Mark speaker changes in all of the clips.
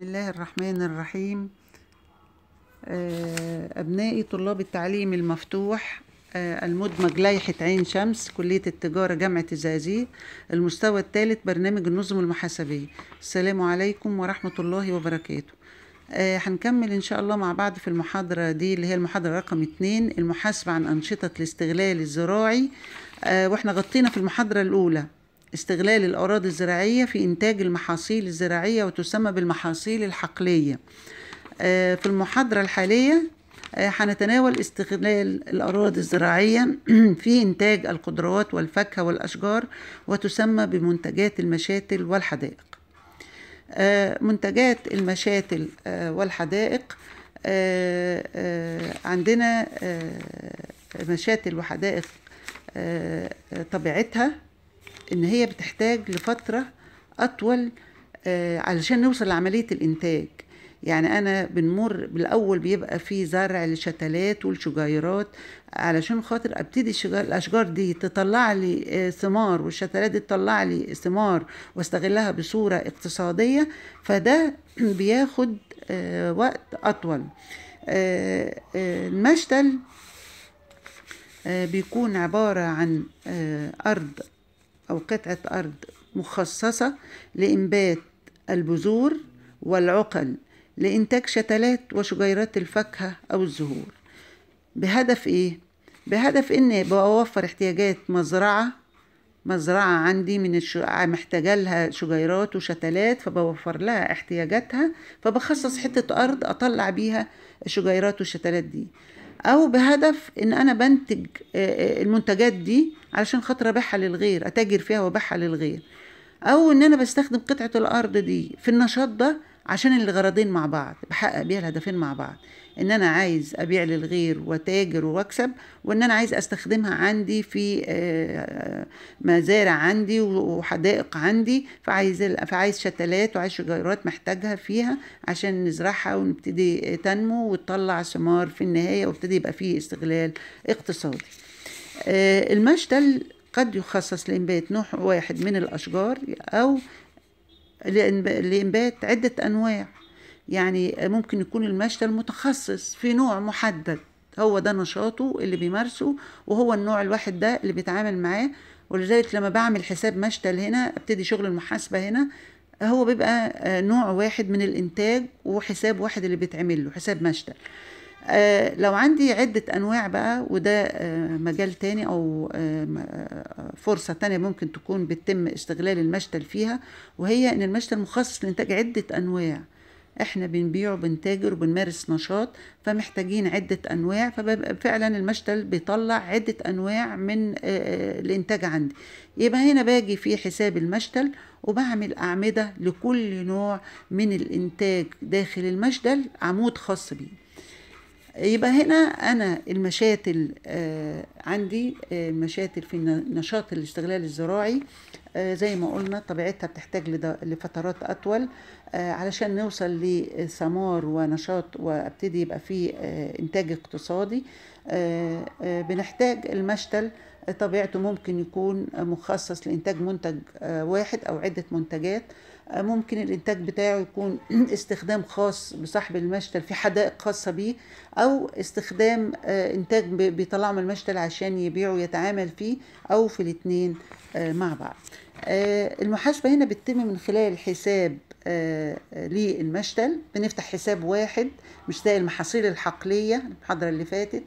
Speaker 1: بسم الله الرحمن الرحيم آه، أبنائي طلاب التعليم المفتوح آه، المدمج لائحة عين شمس كلية التجارة جامعة الزازي المستوى الثالث برنامج النظم المحاسبية السلام عليكم ورحمة الله وبركاته آه، هنكمل إن شاء الله مع بعض في المحاضرة دي اللي هي المحاضرة رقم اتنين المحاسبة عن أنشطة الاستغلال الزراعي وإحنا غطينا في المحاضرة الأولى استغلال الأراضي الزراعية في إنتاج المحاصيل الزراعية وتسمى بالمحاصيل الحقلية آه، في المحاضرة الحالية آه، هنتناول استغلال الأراضي الزراعية في إنتاج الخضروات والفاكهة والأشجار وتسمى بمنتجات المشاتل والحدائق آه، منتجات المشاتل والحدائق عندنا مشاتل وحدائق طبيعتها ان هي بتحتاج لفتره اطول آه، علشان نوصل لعمليه الانتاج يعني انا بنمر بالاول بيبقى في زرع الشتلات والشجيرات علشان خاطر ابتدي الاشجار دي تطلع لي آه، ثمار والشتلات دي تطلع لي ثمار واستغلها بصوره اقتصاديه فده بياخد آه، وقت اطول المشتل بيكون عباره عن ارض أو قطعة أرض مخصصة لإنبات البذور والعقل لإنتاج شتلات وشجيرات الفاكهة أو الزهور بهدف إيه؟ بهدف إن بوفر احتياجات مزرعة مزرعة عندي من الش... محتاجة لها شجيرات وشتلات فبوفر لها احتياجاتها فبخصص حتة أرض أطلع بيها الشجيرات والشتلات دي او بهدف ان انا بنتج المنتجات دي علشان خاطر ابيعها للغير اتاجر فيها وابيعها للغير او ان انا بستخدم قطعه الارض دي في النشاط ده عشان الغرضين مع بعض بحقق بيها الهدفين مع بعض ان انا عايز ابيع للغير وتاجر واكسب وان انا عايز استخدمها عندي في آه، مزارع عندي وحدائق عندي فعايز فعايز شتلات وعايز شجيرات محتاجها فيها عشان نزرعها ونبتدي تنمو وتطلع ثمار في النهايه وابتدي يبقى فيه استغلال اقتصادي آه، المشتل قد يخصص لإنبات نوع واحد من الأشجار أو الإنبات عدة أنواع يعني ممكن يكون المشتى المتخصص في نوع محدد هو ده نشاطه اللي بيمارسه وهو النوع الواحد ده اللي بيتعامل معاه ولذلك لما بعمل حساب مشتل هنا ابتدي شغل المحاسبة هنا هو بيبقى آه، نوع واحد من الإنتاج وحساب واحد اللي بيتعمل له حساب مشتل آه، لو عندي عدة أنواع بقى وده آه، مجال تاني أو آه، فرصة تانية ممكن تكون بتتم استغلال المشتل فيها وهي إن المشتل مخصص لإنتاج عدة أنواع احنا بنبيع وبنتاجر وبنمارس نشاط فمحتاجين عدة أنواع ففعلا فعلا المشتل بيطلع عدة أنواع من الإنتاج عندي يبقى هنا باجي في حساب المشتل وبعمل أعمدة لكل نوع من الإنتاج داخل المشتل عمود خاص بيه يبقى هنا انا المشاتل آه، عندي المشاتل آه، في نشاط الاستغلال الزراعي آه، زي ما قلنا طبيعتها بتحتاج لفترات اطول علشان نوصل لثمار ونشاط وابتدي يبقى فيه انتاج اقتصادي بنحتاج المشتل طبيعته ممكن يكون مخصص لإنتاج منتج آه، واحد أو عدة منتجات آه، ممكن الإنتاج بتاعه يكون استخدام خاص بصاحب المشتل في حدائق خاصة بيه أو استخدام آه، إنتاج بيطلع من المشتل عشان يبيعه ويتعامل فيه أو في الاتنين مع بعض المحاسبة هنا بتتم من خلال حساب للمشتل بنفتح حساب واحد مش زي المحاصيل الحقلية المحاضرة اللي فاتت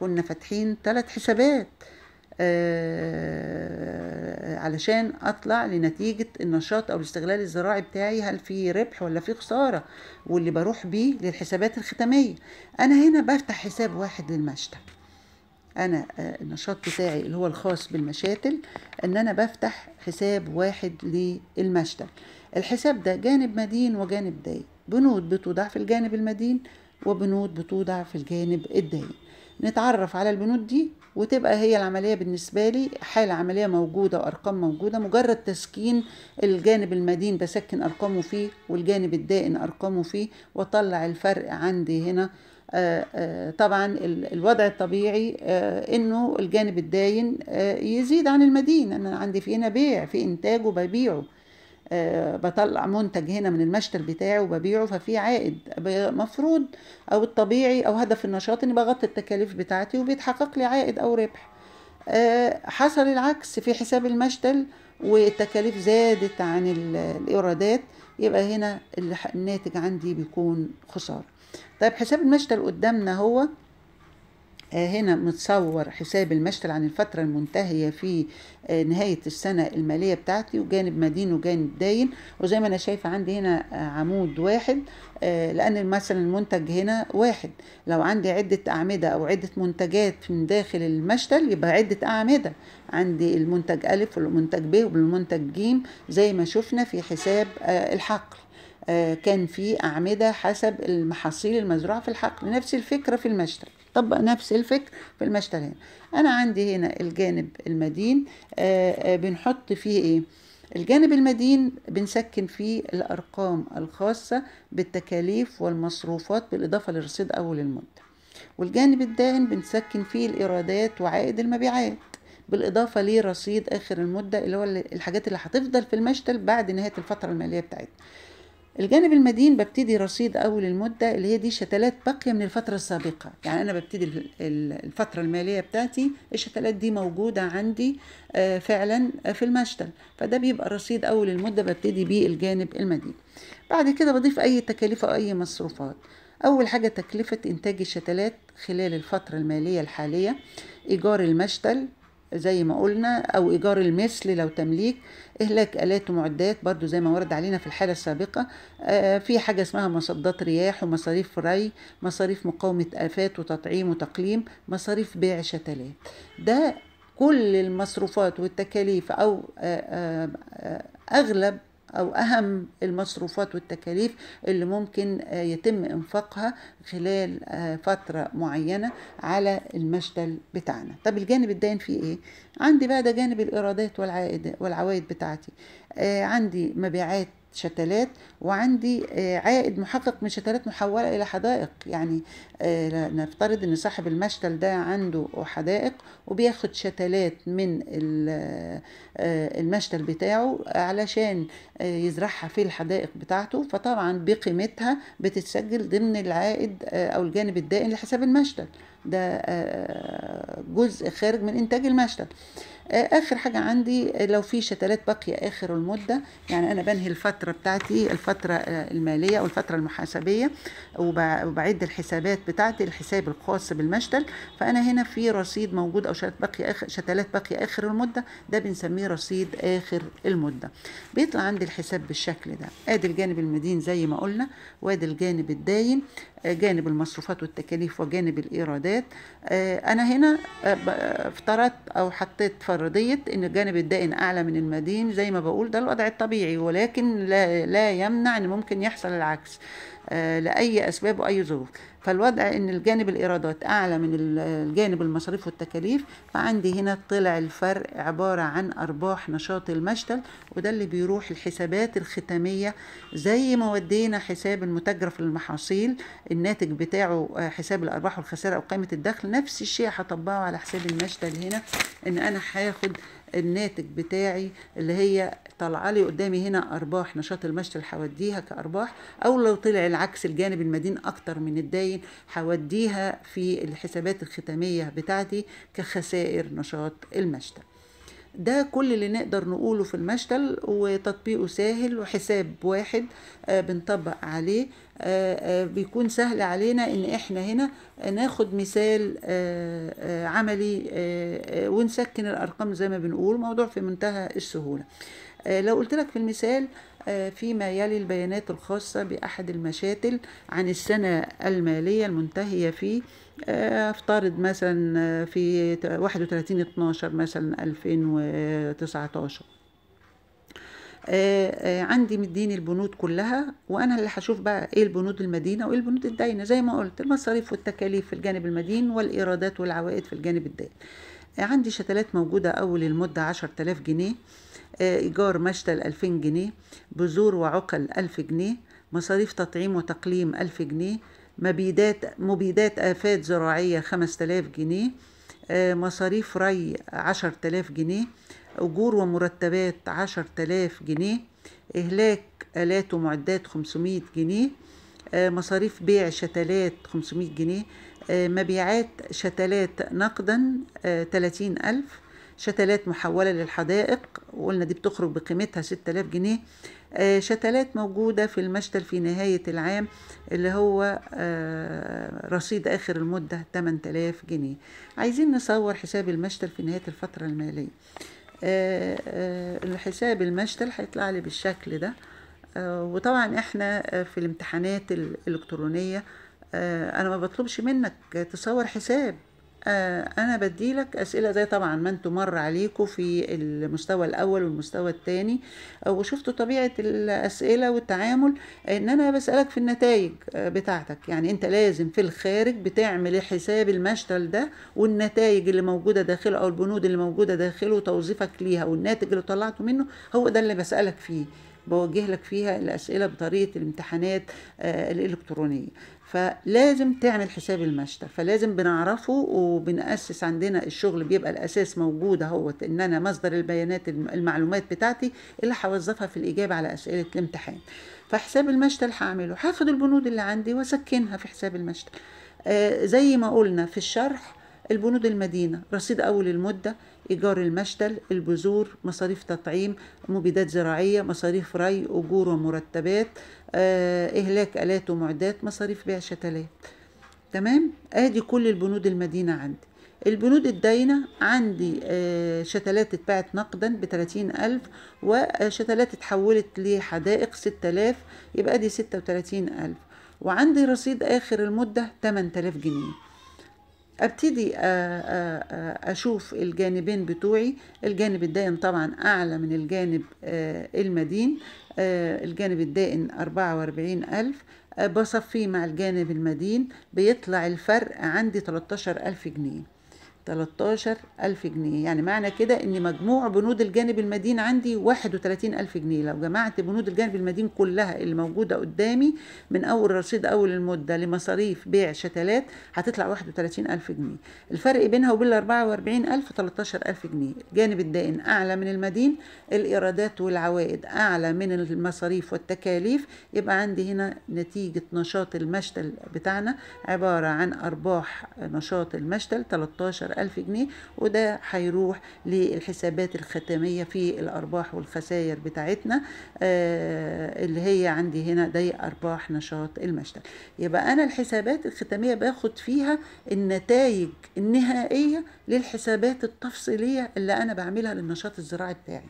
Speaker 1: كنا فاتحين ثلاث حسابات آه، علشان اطلع لنتيجه النشاط او الاستغلال الزراعي بتاعي هل في ربح ولا في خساره واللي بروح بيه للحسابات الختاميه انا هنا بفتح حساب واحد للمشتل انا آه، النشاط بتاعي اللي هو الخاص بالمشاتل ان انا بفتح حساب واحد للمشتل الحساب ده جانب مدين وجانب دايم بنود بتوضع في الجانب المدين وبنود بتوضع في الجانب الدايم نتعرف على البنود دي وتبقى هي العملية بالنسبة لي حالة عملية موجودة وأرقام موجودة مجرد تسكين الجانب المدين بسكن أرقامه فيه والجانب الدائن أرقامه فيه وأطلع الفرق عندي هنا آه، آه، طبعا الوضع الطبيعي آه، انه الجانب الداين يزيد عن المدين انا عندي في هنا بيع في انتاج وببيعه آه، بطلع منتج هنا من المشتل بتاعي وببيعه ففي عائد مفروض او الطبيعي او هدف النشاط اني بغطي التكاليف بتاعتي وبيتحقق لي عائد او ربح آه، حصل العكس في حساب المشتل والتكاليف زادت عن الايرادات يبقى هنا الناتج عندي بيكون خساره طيب حساب المشتل قدامنا هو آه، هنا متصور حساب المشتل عن الفترة المنتهية في آه، نهاية السنة المالية بتاعتي وجانب مدين وجانب داين وزي ما أنا شايفة عندي هنا آه، عمود واحد لأن مثلا المنتج هنا واحد لو عندي عدة أعمدة أو عدة منتجات من داخل المشتل يبقى عدة أعمدة عندي المنتج ألف والمنتج ب والمنتج ج زي ما شفنا في حساب الحقل كان في أعمدة حسب المحاصيل المزروعة في الحقل نفس الفكرة في المشتل طبق نفس الفكر في المشتلين انا عندي هنا الجانب المدين آه، آه، بنحط فيه ايه الجانب المدين بنسكن فيه الارقام الخاصه بالتكاليف والمصروفات بالاضافه للرصيد اول المده والجانب الدائم بنسكن فيه الايرادات وعائد المبيعات بالاضافه لرصيد اخر المده اللي هو الحاجات اللي هتفضل في المشتل بعد نهايه الفتره الماليه بتاعتنا الجانب المدين ببتدي رصيد أول المدة اللي هي دي شتلات باقية من الفترة السابقة يعني أنا ببتدي الفترة المالية بتاعتي الشتلات دي موجودة عندي آه، فعلا آه، في المشتل فده بيبقى رصيد أول المدة ببتدي بيه الجانب المدين بعد كده بضيف أي تكاليف أو أي مصروفات أول حاجة تكلفة إنتاج الشتلات خلال الفترة المالية الحالية إيجار المشتل زي ما قلنا او ايجار المثل لو تمليك اهلاك الات ومعدات برضو زي ما ورد علينا في الحاله السابقه آه، في حاجه اسمها مصدات رياح ومصاريف ري مصاريف مقاومه افات وتطعيم وتقليم مصاريف بيع شتلات ده كل المصروفات والتكاليف او آه، آه، اغلب أو أهم المصروفات والتكاليف اللي ممكن آه، يتم إنفاقها خلال آه، فترة معينة على المشتل بتاعنا طب الجانب الداين فيه إيه؟ عندي بقى ده جانب الإيرادات والعوائد بتاعتي آه، عندي مبيعات شتلات وعندي آه، عائد محقق من شتلات محولة إلى حدائق يعني آه، نفترض أن صاحب المشتل ده عنده حدائق وبياخد شتلات من آه، المشتل بتاعه علشان يزرعها في الحدائق بتاعته فطبعا بقيمتها بتتسجل ضمن العائد أو الجانب الدائن لحساب المشتل ده آه، جزء خارج من انتاج المشتل آه، اخر حاجه عندي آه، لو في شتلات باقيه اخر المده يعني انا بنهي الفتره بتاعتي الفتره الماليه او الفتره المحاسبيه وبعد الحسابات بتاعتي الحساب الخاص بالمشتل فانا هنا في رصيد موجود او شتلات باقيه اخر شتلات باقيه اخر المده ده بنسميه رصيد اخر المده بيطلع عندي الحساب بالشكل ده ادي الجانب المدين زي ما قلنا وادي الجانب الداين جانب المصروفات والتكاليف وجانب الإيرادات آه، أنا هنا آه، آه، افترضت أو حطيت فرضية إن الجانب الدائن أعلى من المدين زي ما بقول ده الوضع الطبيعي ولكن لا, لا يمنع إن ممكن يحصل العكس آه، لاي اسباب واي ظروف فالوضع ان الجانب الايرادات اعلى من الجانب المصاريف والتكاليف فعندي هنا طلع الفرق عباره عن ارباح نشاط المشتل وده اللي بيروح الحسابات الختاميه زي ما ودينا حساب المتجرف للمحاصيل الناتج بتاعه آه، حساب الارباح والخسائر او قائمه الدخل نفس الشيء هطبقه على حساب المشتل هنا ان انا هاخد الناتج بتاعي اللي هي طلع لي قدامي هنا ارباح نشاط المشتل هوديها كارباح او لو طلع العكس الجانب المدين اكتر من الداين هوديها في الحسابات الختاميه بتاعتي كخسائر نشاط المشتل ده كل اللي نقدر نقوله في المشتل وتطبيقه سهل وحساب واحد آه، بنطبق عليه آه، آه، بيكون سهل علينا ان احنا هنا ناخد مثال عملي ونسكن الارقام زي ما بنقول موضوع في منتهى السهوله لو قلت لك في المثال آه، فيما يلي البيانات الخاصة بأحد المشاتل عن السنة المالية المنتهية في آه، افترض مثلا آه، في 31 12 مثلا 2019 عندي مدين البنود كلها وانا اللي هشوف بقى ايه البنود المدينه وايه البنود الداينه زي ما قلت المصاريف والتكاليف في الجانب المدين والايرادات والعوائد في الجانب الدائن عندي شتلات موجوده اول المده 10000 جنيه إيجار مشتل 2000 جنيه بذور وعقل 1000 جنيه مصاريف تطعيم وتقليم 1000 جنيه مبيدات مبيدات آفات زراعية 5000 جنيه آه، مصاريف ري 10000 جنيه أجور ومرتبات 10000 جنيه إهلاك آلات ومعدات 500 جنيه آه، مصاريف بيع شتلات 500 جنيه آه، مبيعات شتلات نقدا 30000 ألف شتلات محولة للحدائق وقلنا دي بتخرج بقيمتها 6000 جنيه آه، شتلات موجودة في المشتل في نهاية العام اللي هو آه، رصيد آخر المدة 8000 جنيه عايزين نصور حساب المشتل في نهاية الفترة المالية آه، الحساب المشتل هيطلع لي بالشكل ده وطبعا احنا في الامتحانات الإلكترونية انا ما بطلبش منك تصور حساب آه، انا بديلك اسئله زي طبعا ما انتم مر عليكم في المستوى الاول والمستوى الثاني آه، وشفتوا طبيعه الاسئله والتعامل ان انا بسالك في النتائج آه، بتاعتك يعني انت لازم في الخارج بتعمل حساب المشتل ده والنتائج اللي موجوده داخله او البنود اللي موجوده داخله وتوظيفك ليها والناتج اللي طلعته منه هو ده اللي بسالك فيه بوجه لك فيها الأسئلة بطريقة الامتحانات الإلكترونية فلازم تعمل حساب المشتى فلازم بنعرفه وبنأسس عندنا الشغل بيبقى الأساس موجود اهوت إن أنا مصدر البيانات المعلومات بتاعتي اللي هوظفها في الإجابة على أسئلة الامتحان فحساب المشتى اللي هعمله هاخد البنود اللي عندي وأسكنها في حساب المشتى آه زي ما قلنا في الشرح البنود المدينة رصيد أول المدة إيجار المشتل البذور مصاريف تطعيم مبيدات زراعية مصاريف ري أجور ومرتبات آه، إهلاك آلات ومعدات مصاريف بيع شتلات تمام آدي كل البنود المدينة عندي البنود الداينة عندي آه، شتلات اتباعت نقدا بتلاتين ألف وشتلات اتحولت لحدائق ستة آلاف يبقى دي ستة وتلاتين ألف وعندي رصيد آخر المدة تمن تلاف جنيه ابتدي آه، آه، آه، اشوف الجانبين بتوعي الجانب الدائن طبعا اعلى من الجانب المدين الجانب الدائن 44000 بصفيه مع الجانب المدين بيطلع الفرق عندي 13000 جنيه 13000 جنيه يعني معنى كده ان مجموع بنود الجانب المدين عندي 31000 جنيه لو جمعت بنود الجانب المدين كلها اللي موجوده قدامي من اول رصيد اول المده لمصاريف بيع شتلات هتطلع 31000 جنيه الفرق بينها وبين ال 44000 13000 جنيه الجانب الدائن اعلى من المدين الايرادات والعوائد اعلى من المصاريف والتكاليف يبقى عندي هنا نتيجه نشاط المشتل بتاعنا عباره عن ارباح نشاط المشتل 13 ألف جنيه وده هيروح للحسابات الختامية في الأرباح والخسائر بتاعتنا آه، اللي هي عندي هنا دي أرباح نشاط المشتل يبقى أنا الحسابات الختامية باخد فيها النتائج النهائية للحسابات التفصيلية اللي أنا بعملها للنشاط الزراعي بتاعي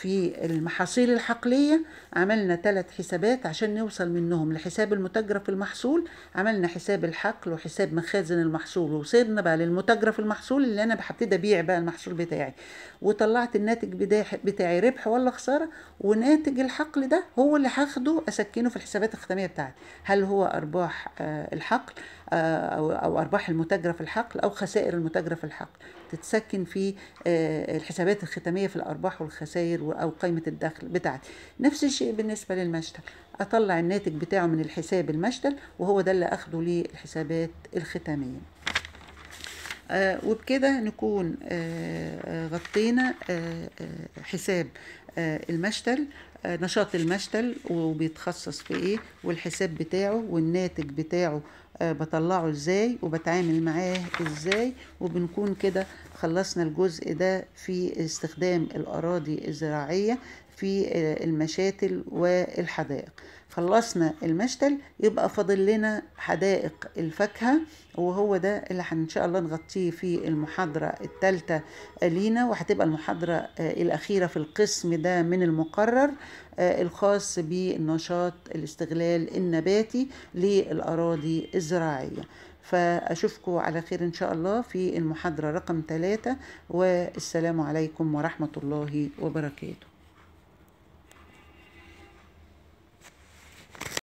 Speaker 1: في المحاصيل الحقلية عملنا ثلاث حسابات عشان نوصل منهم لحساب المتجرف المحصول عملنا حساب الحقل وحساب مخازن المحصول وصلنا بقى للمتجرف المحصول اللي انا هبتدي ابيع بقى المحصول بتاعي وطلعت الناتج بتاعي ربح ولا خسارة وناتج الحقل ده هو اللي هاخده اسكنه في الحسابات الختامية بتاعتي هل هو ارباح آه، الحقل آه، او ارباح المتجرف الحقل او خسائر المتجرف الحقل تتسكن في آه، الحسابات الختامية في الارباح والخسائر أو قيمة الدخل بتاعتي نفس الشيء بالنسبة للمشتل أطلع الناتج بتاعه من الحساب المشتل وهو ده اللي أخده للحسابات الختامية آه، وبكده نكون آه، آه، غطينا حساب المشتل نشاط المشتل وبيتخصص في ايه والحساب بتاعه والناتج بتاعه بطلعه ازاي وبتعامل معاه ازاي وبنكون كده خلصنا الجزء ده في استخدام الاراضي الزراعيه في المشاتل والحدائق خلصنا المشتل يبقى فاضل لنا حدائق الفاكهة وهو ده اللي ان شاء الله نغطيه في المحاضرة الثالثة لينا وهتبقى المحاضرة آه، الأخيرة في القسم ده من المقرر آه، الخاص بنشاط الاستغلال النباتي للأراضي الزراعية فأشوفكم على خير إن شاء الله في المحاضرة رقم ثلاثة والسلام عليكم ورحمة الله وبركاته